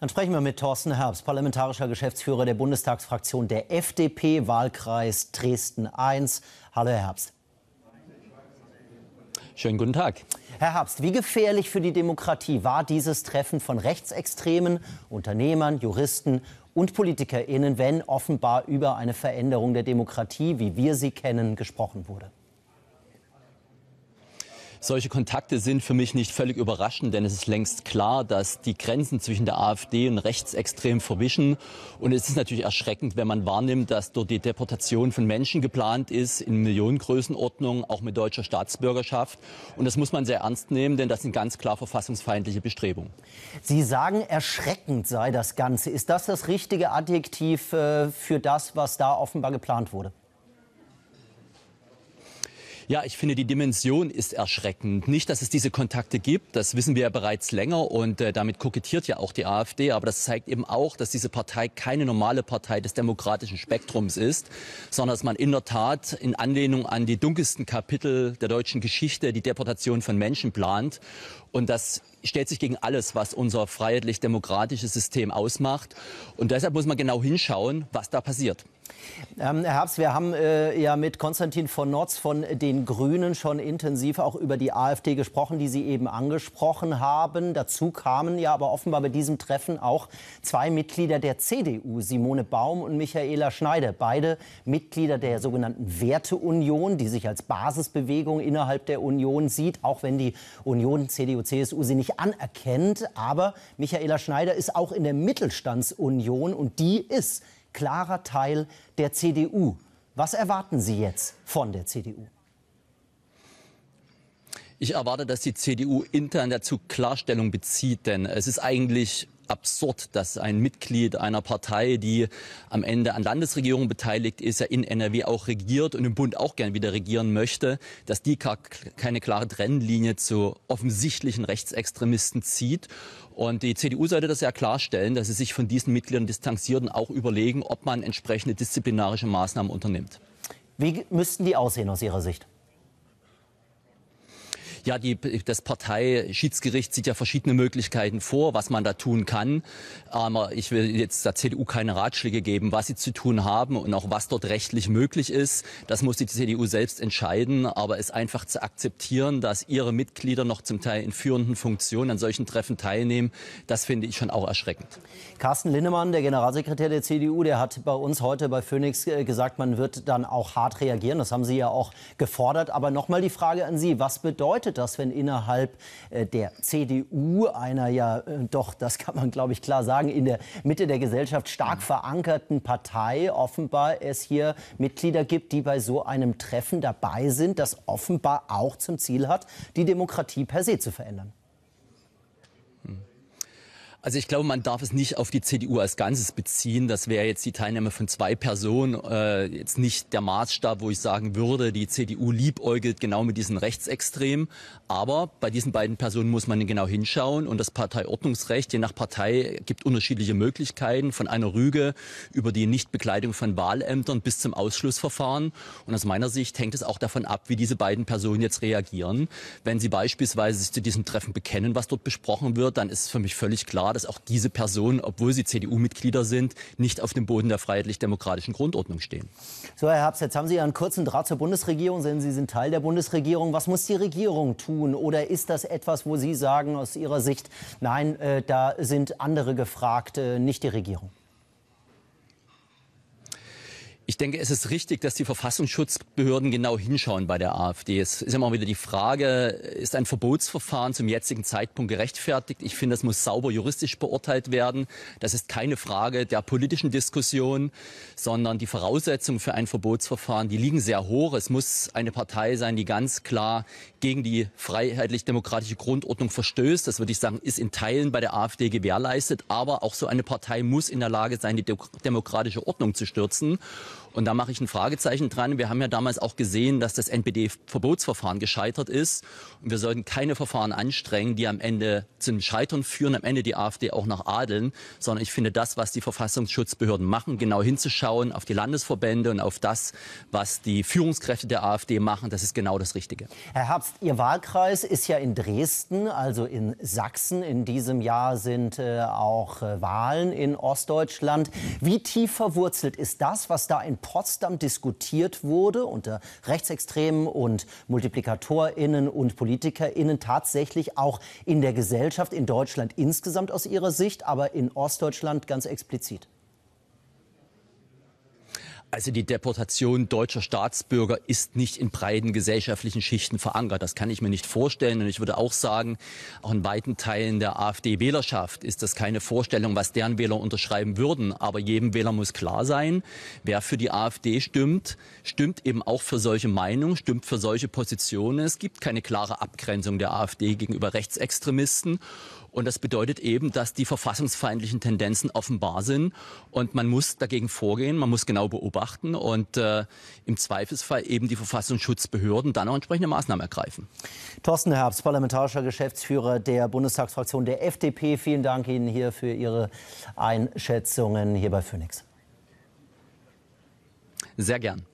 Dann sprechen wir mit Thorsten Herbst, parlamentarischer Geschäftsführer der Bundestagsfraktion der FDP, Wahlkreis Dresden I. Hallo, Herr Herbst. Schönen guten Tag. Herr Herbst, wie gefährlich für die Demokratie war dieses Treffen von Rechtsextremen, Unternehmern, Juristen und PolitikerInnen, wenn offenbar über eine Veränderung der Demokratie, wie wir sie kennen, gesprochen wurde? Solche Kontakte sind für mich nicht völlig überraschend, denn es ist längst klar, dass die Grenzen zwischen der AfD und Rechtsextrem verwischen. Und es ist natürlich erschreckend, wenn man wahrnimmt, dass dort die Deportation von Menschen geplant ist, in Millionengrößenordnung, auch mit deutscher Staatsbürgerschaft. Und das muss man sehr ernst nehmen, denn das sind ganz klar verfassungsfeindliche Bestrebungen. Sie sagen, erschreckend sei das Ganze. Ist das das richtige Adjektiv äh, für das, was da offenbar geplant wurde? Ja, ich finde, die Dimension ist erschreckend. Nicht, dass es diese Kontakte gibt, das wissen wir ja bereits länger und äh, damit kokettiert ja auch die AfD, aber das zeigt eben auch, dass diese Partei keine normale Partei des demokratischen Spektrums ist, sondern dass man in der Tat in Anlehnung an die dunkelsten Kapitel der deutschen Geschichte die Deportation von Menschen plant und das stellt sich gegen alles, was unser freiheitlich-demokratisches System ausmacht. Und deshalb muss man genau hinschauen, was da passiert. Ähm, Herr Herbst, wir haben äh, ja mit Konstantin von Notz von den Grünen schon intensiv auch über die AfD gesprochen, die Sie eben angesprochen haben. Dazu kamen ja aber offenbar bei diesem Treffen auch zwei Mitglieder der CDU, Simone Baum und Michaela Schneider, beide Mitglieder der sogenannten Werteunion, die sich als Basisbewegung innerhalb der Union sieht, auch wenn die Union CDU, CSU sie nicht anerkennt. Aber Michaela Schneider ist auch in der Mittelstandsunion und die ist klarer Teil der CDU. Was erwarten Sie jetzt von der CDU? Ich erwarte, dass die CDU intern dazu Klarstellung bezieht, denn es ist eigentlich absurd, dass ein Mitglied einer Partei, die am Ende an Landesregierung beteiligt ist, ja in NRW auch regiert und im Bund auch gern wieder regieren möchte, dass die keine klare Trennlinie zu offensichtlichen Rechtsextremisten zieht. Und die CDU sollte das ja klarstellen, dass sie sich von diesen Mitgliedern distanziert und auch überlegen, ob man entsprechende disziplinarische Maßnahmen unternimmt. Wie müssten die aussehen aus Ihrer Sicht? ja, die, das Parteischiedsgericht sieht ja verschiedene Möglichkeiten vor, was man da tun kann. Aber ich will jetzt der CDU keine Ratschläge geben, was sie zu tun haben und auch was dort rechtlich möglich ist. Das muss die CDU selbst entscheiden. Aber es einfach zu akzeptieren, dass ihre Mitglieder noch zum Teil in führenden Funktionen an solchen Treffen teilnehmen, das finde ich schon auch erschreckend. Carsten Linnemann, der Generalsekretär der CDU, der hat bei uns heute bei Phoenix äh, gesagt, man wird dann auch hart reagieren. Das haben Sie ja auch gefordert. Aber nochmal die Frage an Sie. Was bedeutet dass wenn innerhalb äh, der CDU, einer ja äh, doch, das kann man glaube ich klar sagen, in der Mitte der Gesellschaft stark verankerten Partei offenbar es hier Mitglieder gibt, die bei so einem Treffen dabei sind, das offenbar auch zum Ziel hat, die Demokratie per se zu verändern. Also ich glaube, man darf es nicht auf die CDU als Ganzes beziehen. Das wäre jetzt die Teilnahme von zwei Personen äh, jetzt nicht der Maßstab, wo ich sagen würde, die CDU liebäugelt genau mit diesen Rechtsextremen. Aber bei diesen beiden Personen muss man genau hinschauen. Und das Parteiordnungsrecht, je nach Partei, gibt unterschiedliche Möglichkeiten von einer Rüge über die Nichtbekleidung von Wahlämtern bis zum Ausschlussverfahren. Und aus meiner Sicht hängt es auch davon ab, wie diese beiden Personen jetzt reagieren. Wenn sie beispielsweise sich zu diesem Treffen bekennen, was dort besprochen wird, dann ist es für mich völlig klar, dass auch diese Personen, obwohl sie CDU-Mitglieder sind, nicht auf dem Boden der freiheitlich-demokratischen Grundordnung stehen. So, Herr Herbst, jetzt haben Sie ja einen kurzen Draht zur Bundesregierung, denn Sie sind Teil der Bundesregierung. Was muss die Regierung tun? Oder ist das etwas, wo Sie sagen aus Ihrer Sicht, nein, äh, da sind andere gefragt, äh, nicht die Regierung? Ich denke, es ist richtig, dass die Verfassungsschutzbehörden genau hinschauen bei der AfD. Es ist immer wieder die Frage, ist ein Verbotsverfahren zum jetzigen Zeitpunkt gerechtfertigt? Ich finde, das muss sauber juristisch beurteilt werden. Das ist keine Frage der politischen Diskussion, sondern die Voraussetzungen für ein Verbotsverfahren, die liegen sehr hoch. Es muss eine Partei sein, die ganz klar gegen die freiheitlich-demokratische Grundordnung verstößt. Das würde ich sagen, ist in Teilen bei der AfD gewährleistet. Aber auch so eine Partei muss in der Lage sein, die demokratische Ordnung zu stürzen. Und da mache ich ein Fragezeichen dran. Wir haben ja damals auch gesehen, dass das NPD-Verbotsverfahren gescheitert ist. Und wir sollten keine Verfahren anstrengen, die am Ende zum Scheitern führen, am Ende die AfD auch nach adeln, sondern ich finde das, was die Verfassungsschutzbehörden machen, genau hinzuschauen auf die Landesverbände und auf das, was die Führungskräfte der AfD machen, das ist genau das Richtige. Herr Herbst, Ihr Wahlkreis ist ja in Dresden, also in Sachsen. In diesem Jahr sind äh, auch äh, Wahlen in Ostdeutschland. Wie tief verwurzelt ist das, was da in Potsdam diskutiert wurde unter Rechtsextremen und MultiplikatorInnen und PolitikerInnen tatsächlich auch in der Gesellschaft in Deutschland insgesamt aus Ihrer Sicht, aber in Ostdeutschland ganz explizit? Also die Deportation deutscher Staatsbürger ist nicht in breiten gesellschaftlichen Schichten verankert. Das kann ich mir nicht vorstellen. Und ich würde auch sagen, auch in weiten Teilen der AfD-Wählerschaft ist das keine Vorstellung, was deren Wähler unterschreiben würden. Aber jedem Wähler muss klar sein, wer für die AfD stimmt, stimmt eben auch für solche Meinungen, stimmt für solche Positionen. Es gibt keine klare Abgrenzung der AfD gegenüber Rechtsextremisten. Und das bedeutet eben, dass die verfassungsfeindlichen Tendenzen offenbar sind und man muss dagegen vorgehen, man muss genau beobachten und äh, im Zweifelsfall eben die Verfassungsschutzbehörden dann auch entsprechende Maßnahmen ergreifen. Thorsten Herbst, parlamentarischer Geschäftsführer der Bundestagsfraktion der FDP, vielen Dank Ihnen hier für Ihre Einschätzungen hier bei Phoenix. Sehr gern.